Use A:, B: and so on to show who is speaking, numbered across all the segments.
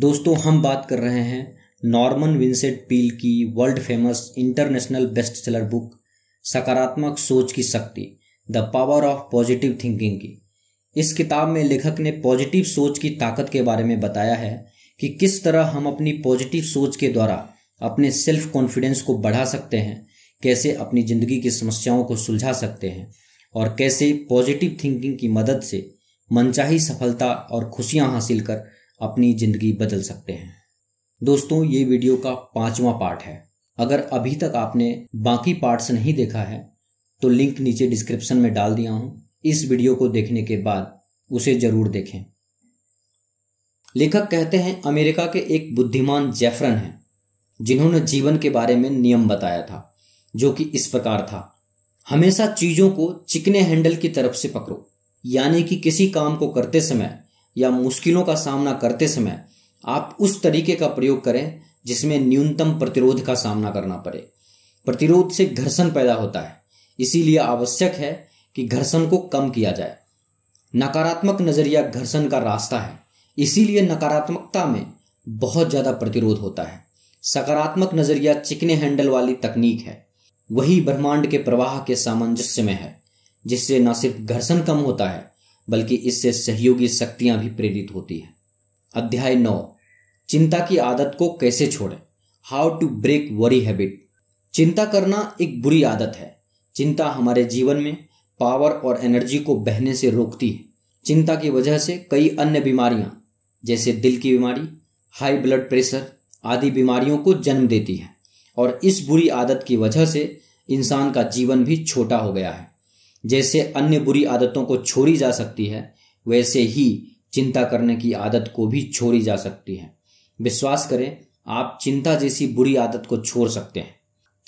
A: दोस्तों हम बात कर रहे हैं नॉर्मन विंसेंट पील की world famous international best seller book सकारात्मक सोच की शक्ति the power of positive thinking की इस किताब में लेखक ने पॉजिटिव सोच की ताकत के बारे में बताया है कि किस तरह हम अपनी पॉजिटिव सोच के द्वारा अपने सेल्फ कॉन्फिडेंस को बढ़ा सकते हैं कैसे अपनी ज़िंदगी की समस्याओं को सुलझा सकते हैं और कैसे पॉजिटिव थिंकिंग की मदद से मनचाही सफलता और खुशियां हासिल कर अपनी ज़िंदगी बदल सकते हैं दोस्तों ये वीडियो का पांचवा पार्ट है अगर अभी तक आपने बाकी पार्ट्स नहीं देखा है तो लिंक नीचे डिस्क्रिप्शन में डाल दिया हूं इस वीडियो को देखने के बाद उसे ज़रूर देखें लेखक कहते हैं अमेरिका के एक बुद्धिमान जेफरन हैं जिन्होंने जीवन के बारे में नियम बताया था जो कि इस प्रकार था हमेशा चीज़ों को चिकने हैंडल की तरफ से पकड़ो यानी कि किसी काम को करते समय या मुश्किलों का सामना करते समय आप उस तरीके का प्रयोग करें जिसमें न्यूनतम प्रतिरोध का सामना करना पड़े प्रतिरोध से घर्षण पैदा होता है इसीलिए आवश्यक है कि घर्षण को कम किया जाए नकारात्मक नजरिया घर्षण का रास्ता है इसीलिए नकारात्मकता में बहुत ज़्यादा प्रतिरोध होता है सकारात्मक नजरिया चिकने हैंडल वाली तकनीक है वही ब्रह्मांड के प्रवाह के सामंजस्य में है जिससे न सिर्फ घर्षण कम होता है बल्कि इससे सहयोगी शक्तियां भी प्रेरित होती है अध्याय नौ चिंता की आदत को कैसे छोड़ें how to break worry habit चिंता करना एक बुरी आदत है चिंता हमारे जीवन में पावर और एनर्जी को बहने से रोकती है चिंता की वजह से कई अन्य बीमारियां जैसे दिल की बीमारी हाई ब्लड प्रेशर आदि बीमारियों को जन्म देती है और इस बुरी आदत की वजह से इंसान का जीवन भी छोटा हो गया है जैसे अन्य बुरी आदतों को छोड़ी जा सकती है वैसे ही चिंता करने की आदत को भी छोड़ी जा सकती है विश्वास करें आप चिंता जैसी बुरी आदत को छोड़ सकते हैं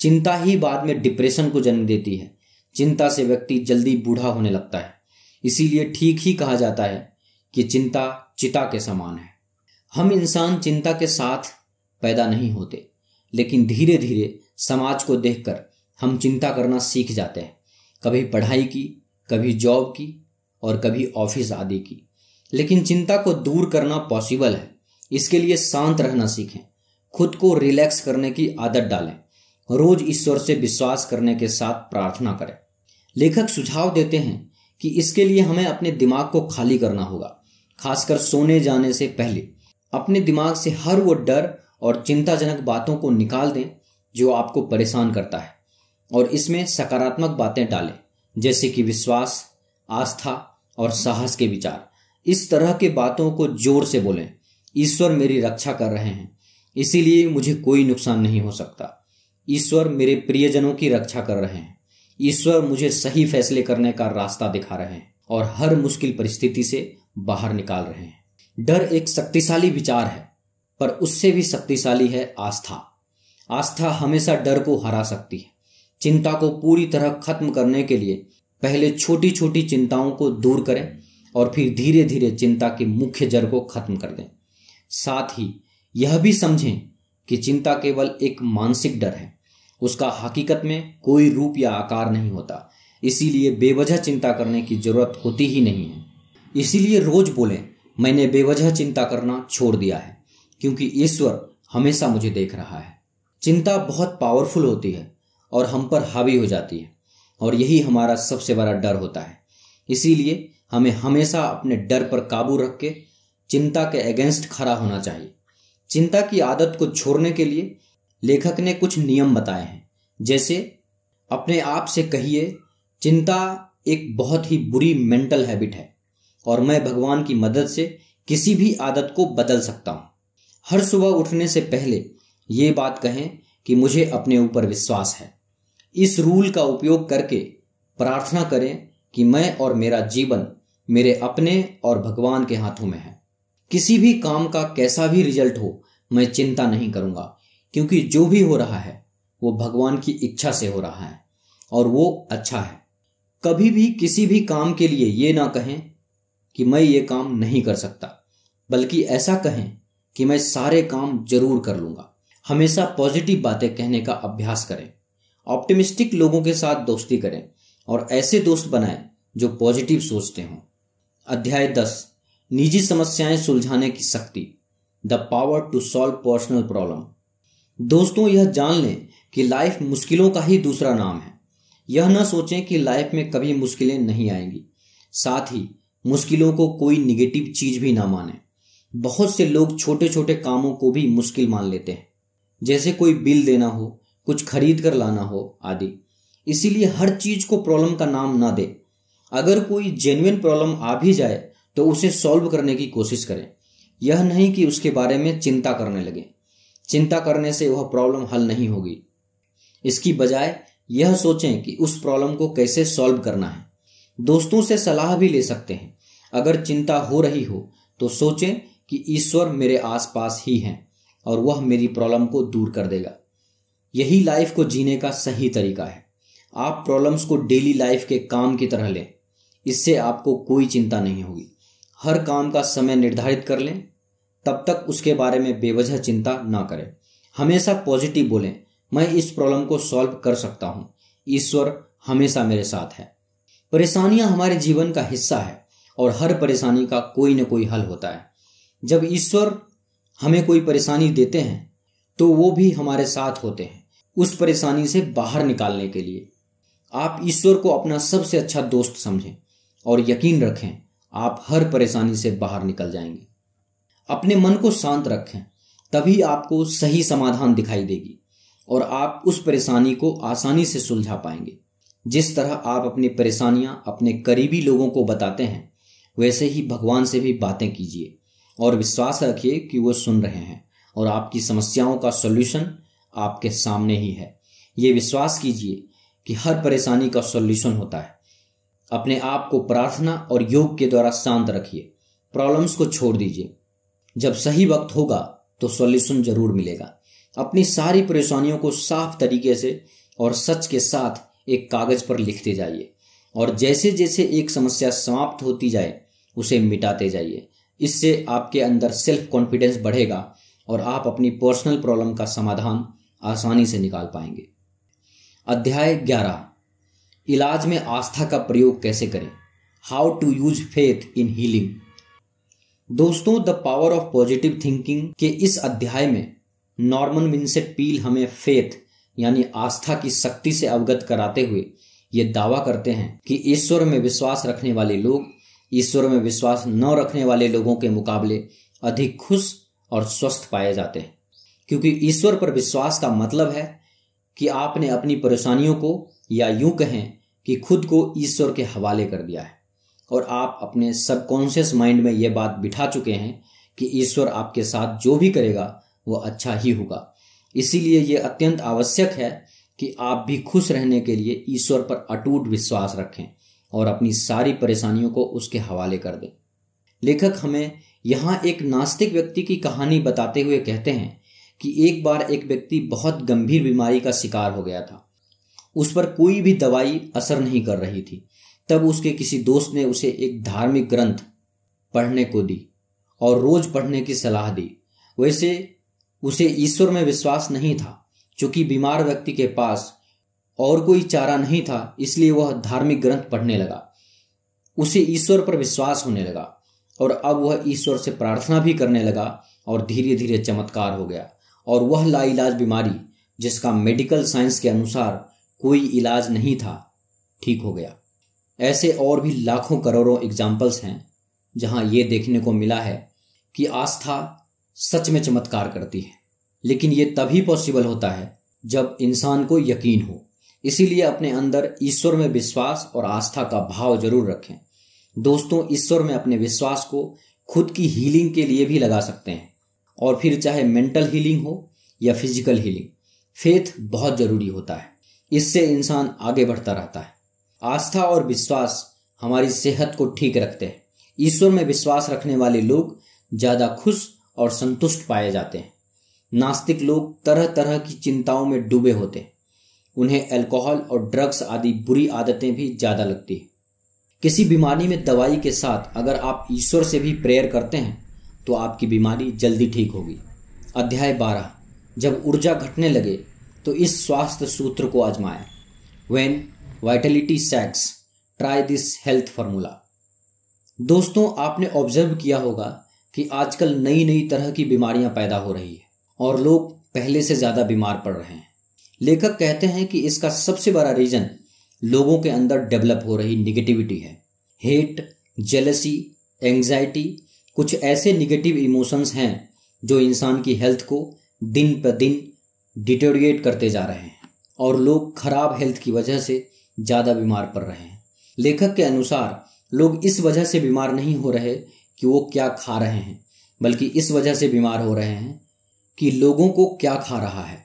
A: चिंता ही बाद में डिप्रेशन को जन्म देती है चिंता से व्यक्ति जल्दी बूढ़ा होने लगता है इसीलिए ठीक ही कहा जाता है कि चिंता चिता के समान है हम इंसान चिंता के साथ पैदा नहीं होते लेकिन धीरे धीरे समाज को देखकर हम चिंता करना सीख जाते हैं कभी पढ़ाई की कभी जॉब की और कभी ऑफिस आदि की लेकिन चिंता को दूर करना पॉसिबल है इसके लिए शांत रहना सीखें खुद को रिलैक्स करने की आदत डालें रोज ईश्वर से विश्वास करने के साथ प्रार्थना करें लेखक सुझाव देते हैं कि इसके लिए हमें अपने दिमाग को खाली करना होगा खासकर सोने जाने से पहले अपने दिमाग से हर वो डर और चिंताजनक बातों को निकाल दें जो आपको परेशान करता है और इसमें सकारात्मक बातें डालें जैसे कि विश्वास आस्था और साहस के विचार इस तरह के बातों को जोर से बोलें ईश्वर मेरी रक्षा कर रहे हैं इसीलिए मुझे कोई नुकसान नहीं हो सकता ईश्वर मेरे प्रियजनों की रक्षा कर रहे हैं ईश्वर मुझे सही फैसले करने का रास्ता दिखा रहे हैं और हर मुश्किल परिस्थिति से बाहर निकाल रहे हैं डर एक शक्तिशाली विचार है पर उससे भी शक्तिशाली है आस्था आस्था हमेशा डर को हरा सकती है चिंता को पूरी तरह खत्म करने के लिए पहले छोटी छोटी चिंताओं को दूर करें और फिर धीरे धीरे चिंता की मुख्य जड़ को खत्म कर दें साथ ही यह भी समझें कि चिंता केवल एक मानसिक डर है उसका हकीकत में कोई रूप या आकार नहीं होता इसीलिए बेवजह चिंता करने की जरूरत होती ही नहीं है इसीलिए रोज बोलें मैंने बेवजह चिंता करना छोड़ दिया है क्योंकि ईश्वर हमेशा मुझे देख रहा है चिंता बहुत पावरफुल होती है और हम पर हावी हो जाती है और यही हमारा सबसे बड़ा डर होता है इसीलिए हमें हमेशा अपने डर पर काबू रख के चिंता के अगेंस्ट खड़ा होना चाहिए चिंता की आदत को छोड़ने के लिए लेखक ने कुछ नियम बताए हैं जैसे अपने आप से कहिए चिंता एक बहुत ही बुरी मेंटल हैबिट है और मैं भगवान की मदद से किसी भी आदत को बदल सकता हूँ हर सुबह उठने से पहले ये बात कहें कि मुझे अपने ऊपर विश्वास है इस रूल का उपयोग करके प्रार्थना करें कि मैं और मेरा जीवन मेरे अपने और भगवान के हाथों में है किसी भी काम का कैसा भी रिजल्ट हो मैं चिंता नहीं करूंगा क्योंकि जो भी हो रहा है वो भगवान की इच्छा से हो रहा है और वो अच्छा है कभी भी किसी भी काम के लिए ये ना कहें कि मैं ये काम नहीं कर सकता बल्कि ऐसा कहें कि मैं सारे काम जरूर कर लूंगा हमेशा पॉजिटिव बातें कहने का अभ्यास करें ऑप्टिमिस्टिक लोगों के साथ दोस्ती करें और ऐसे दोस्त बनाएं जो पॉजिटिव सोचते हों अध्याय दस निजी समस्याएं सुलझाने की शक्ति the power to solve personal problem दोस्तों यह जान लें कि लाइफ मुश्किलों का ही दूसरा नाम है यह न सोचें कि लाइफ में कभी मुश्किलें नहीं आएंगी साथ ही मुश्किलों को कोई निगेटिव चीज भी ना माने बहुत से लोग छोटे छोटे कामों को भी मुश्किल मान लेते हैं जैसे कोई बिल देना हो कुछ खरीद कर लाना हो आदि इसीलिए हर चीज़ को प्रॉब्लम का नाम ना दे अगर कोई जेन्युन प्रॉब्लम आ भी जाए तो उसे सॉल्व करने की कोशिश करें यह नहीं कि उसके बारे में चिंता करने लगे चिंता करने से वह प्रॉब्लम हल नहीं होगी इसकी बजाय यह सोचें कि उस प्रॉब्लम को कैसे सॉल्व करना है दोस्तों से सलाह भी ले सकते हैं अगर चिंता हो रही हो तो सोचें कि ईश्वर मेरे आसपास ही हैं और वह मेरी प्रॉब्लम को दूर कर देगा यही लाइफ को जीने का सही तरीका है आप प्रॉब्लम्स को डेली लाइफ के काम की तरह लें इससे आपको कोई चिंता नहीं होगी हर काम का समय निर्धारित कर लें तब तक उसके बारे में बेवजह चिंता ना करें हमेशा पॉजिटिव बोलें मैं इस प्रॉब्लम को सॉल्व कर सकता हूं ईश्वर हमेशा मेरे साथ है परेशानियां हमारे जीवन का हिस्सा है और हर परेशानी का कोई ना कोई हल होता है जब ईश्वर हमें कोई परेशानी देते हैं तो वो भी हमारे साथ होते हैं उस परेशानी से बाहर निकालने के लिए आप ईश्वर को अपना सबसे अच्छा दोस्त समझें और यकीन रखें आप हर परेशानी से बाहर निकल जाएंगे अपने मन को शांत रखें तभी आपको सही समाधान दिखाई देगी और आप उस परेशानी को आसानी से सुलझा पाएंगे जिस तरह आप अपनी परेशानियां अपने करीबी लोगों को बताते हैं वैसे ही भगवान से भी बातें कीजिए और विश्वास रखिए कि वो सुन रहे हैं और आपकी समस्याओं का सोल्यूशन आपके सामने ही है ये विश्वास कीजिए कि हर परेशानी का सॉल्यूशन होता है अपने आप को प्रार्थना और योग के द्वारा शांत रखिए प्रॉब्लम्स को छोड़ दीजिए जब सही वक्त होगा तो सॉल्यूशन जरूर मिलेगा अपनी सारी परेशानियों को साफ तरीके से और सच के साथ एक कागज़ पर लिखते जाइए और जैसे जैसे एक समस्या समाप्त होती जाए उसे मिटाते जाइए इससे आपके अंदर सेल्फ कॉन्फिडेंस बढ़ेगा और आप अपनी पर्सनल प्रॉब्लम का समाधान आसानी से निकाल पाएंगे अध्याय ग्यारह इलाज में आस्था का प्रयोग कैसे करें how to use faith in healing दोस्तों the power of positive thinking के इस अध्याय में नॉर्मन विंसेट पील हमें फेथ यानी आस्था की शक्ति से अवगत कराते हुए ये दावा करते हैं कि ईश्वर में विश्वास रखने वाले लोग ईश्वर में विश्वास न रखने वाले लोगों के मुकाबले अधिक खुश और स्वस्थ पाए जाते हैं क्योंकि ईश्वर पर विश्वास का मतलब है कि आपने अपनी परेशानियों को या यूं कहें कि खुद को ईश्वर के हवाले कर दिया है और आप अपने सबकॉन्शियस माइंड में यह बात बिठा चुके हैं कि ईश्वर आपके साथ जो भी करेगा वह अच्छा ही होगा इसीलिए ये अत्यंत आवश्यक है कि आप भी खुश रहने के लिए ईश्वर पर अटूट विश्वास रखें और अपनी सारी परेशानियों को उसके हवाले कर दें लेखक हमें यहाँ एक नास्तिक व्यक्ति की कहानी बताते हुए कहते हैं कि एक बार एक व्यक्ति बहुत गंभीर बीमारी का शिकार हो गया था उस पर कोई भी दवाई असर नहीं कर रही थी तब उसके किसी दोस्त ने उसे एक धार्मिक ग्रंथ पढ़ने को दी और रोज पढ़ने की सलाह दी वैसे उसे ईश्वर में विश्वास नहीं था चूंकि बीमार व्यक्ति के पास और कोई चारा नहीं था इसलिए वह धार्मिक ग्रंथ पढ़ने लगा उसे ईश्वर पर विश्वास होने लगा और अब वह ईश्वर से प्रार्थना भी करने लगा और धीरे धीरे चमत्कार हो गया और वह लाइलाज बीमारी जिसका मेडिकल साइंस के अनुसार कोई इलाज नहीं था ठीक हो गया ऐसे और भी लाखों करोड़ों एग्जाम्पल्स हैं जहां ये देखने को मिला है कि आस्था सच में चमत्कार करती है लेकिन ये तभी पॉसिबल होता है जब इंसान को यकीन हो इसीलिए अपने अंदर ईश्वर में विश्वास और आस्था का भाव जरूर रखें दोस्तों ईश्वर में अपने विश्वास को खुद की हीलिंग के लिए भी लगा सकते हैं और फिर चाहे मेंटल हीलिंग हो या फिजिकल हीलिंग फेथ बहुत ज़रूरी होता है इससे इंसान आगे बढ़ता रहता है आस्था और विश्वास हमारी सेहत को ठीक रखते हैं ईश्वर में विश्वास रखने वाले लोग ज़्यादा खुश और संतुष्ट पाए जाते हैं नास्तिक लोग तरह तरह की चिंताओं में डूबे होते हैं उन्हें अल्कोहल और ड्रग्स आदि बुरी आदतें भी ज़्यादा लगती हैं किसी बीमारी में दवाई के साथ अगर आप ईश्वर से भी प्रेयर करते हैं तो आपकी बीमारी जल्दी ठीक होगी अध्याय बारह जब ऊर्जा घटने लगे तो इस स्वास्थ्य सूत्र को आजमाएं when vitality sags try this health formula दोस्तों आपने ऑब्जर्व किया होगा कि आजकल नई नई तरह की बीमारियां पैदा हो रही है और लोग पहले से ज़्यादा बीमार पड़ रहे हैं लेखक कहते हैं कि इसका सबसे बड़ा रीज़न लोगों के अंदर डेवलप हो रही निगेटिविटी है हेट जेलसी एंग्जाइटी कुछ ऐसे निगेटिव इमोशंस हैं जो इंसान की हेल्थ को दिन पर दिन डिटोरिएट करते जा रहे हैं और लोग खराब हेल्थ की वजह से ज़्यादा बीमार पड़ रहे हैं लेखक के अनुसार लोग इस वजह से बीमार नहीं हो रहे कि वो क्या खा रहे हैं बल्कि इस वजह से बीमार हो रहे हैं कि लोगों को क्या खा रहा है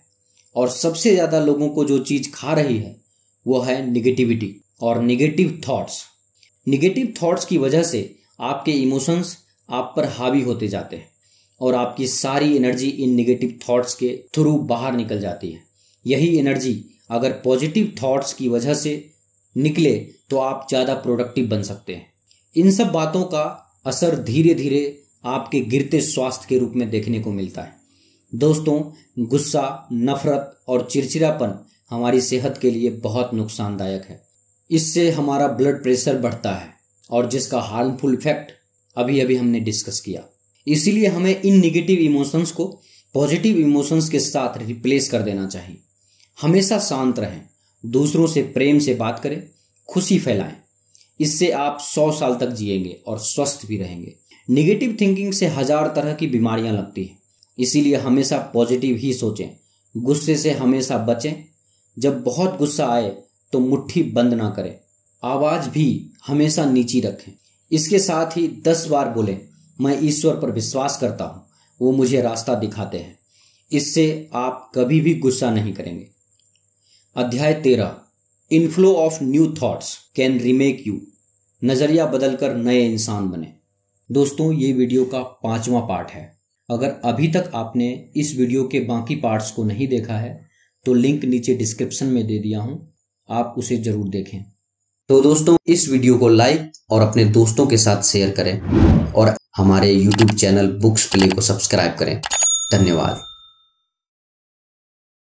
A: और सबसे ज़्यादा लोगों को जो चीज़ खा रही है वो है निगेटिविटी और निगेटिव थॉट्स निगेटिव थॉट्स की वजह से आपके इमोशंस आप पर हावी होते जाते हैं और आपकी सारी एनर्जी इन निगेटिव थॉट्स के थ्रू बाहर निकल जाती है यही एनर्जी अगर पॉजिटिव थॉट्स की वजह से निकले तो आप ज़्यादा प्रोडक्टिव बन सकते हैं इन सब बातों का असर धीरे धीरे आपके गिरते स्वास्थ्य के रूप में देखने को मिलता है दोस्तों गुस्सा नफरत और चिड़चिड़ापन हमारी सेहत के लिए बहुत नुकसानदायक है इससे हमारा ब्लड प्रेशर बढ़ता है और जिसका हार्मफुल इफेक्ट अभी अभी हमने डिस्कस किया इसीलिए हमें इन निगेटिव इमोशंस को पॉजिटिव इमोशंस के साथ रिप्लेस कर देना चाहिए हमेशा शांत रहें दूसरों से प्रेम से बात करें खुशी फैलाएं इससे आप सौ साल तक जिएंगे और स्वस्थ भी रहेंगे निगेटिव थिंकिंग से हजार तरह की बीमारियां लगती हैं इसीलिए हमेशा पॉजिटिव ही सोचें गुस्से से हमेशा बचें जब बहुत गुस्सा आए तो मुट्ठी बंद ना करें आवाज़ भी हमेशा नीची रखें इसके साथ ही दस बार बोले मैं ईश्वर पर विश्वास करता हूं वो मुझे रास्ता दिखाते हैं इससे आप कभी भी गुस्सा नहीं करेंगे अध्याय तेरह inflow of new thoughts can remake you नज़रिया बदलकर नए इंसान बने दोस्तों ये वीडियो का पांचवा पार्ट है अगर अभी तक आपने इस वीडियो के बाकी पार्ट्स को नहीं देखा है तो लिंक नीचे डिस्क्रिप्शन में दे दिया हूं आप उसे ज़रूर देखें तो दोस्तों इस वीडियो को लाइक और अपने दोस्तों के साथ शेयर करें और हमारे यूट्यूब चैनल बुक्स प्ले को सब्सक्राइब करें धन्यवाद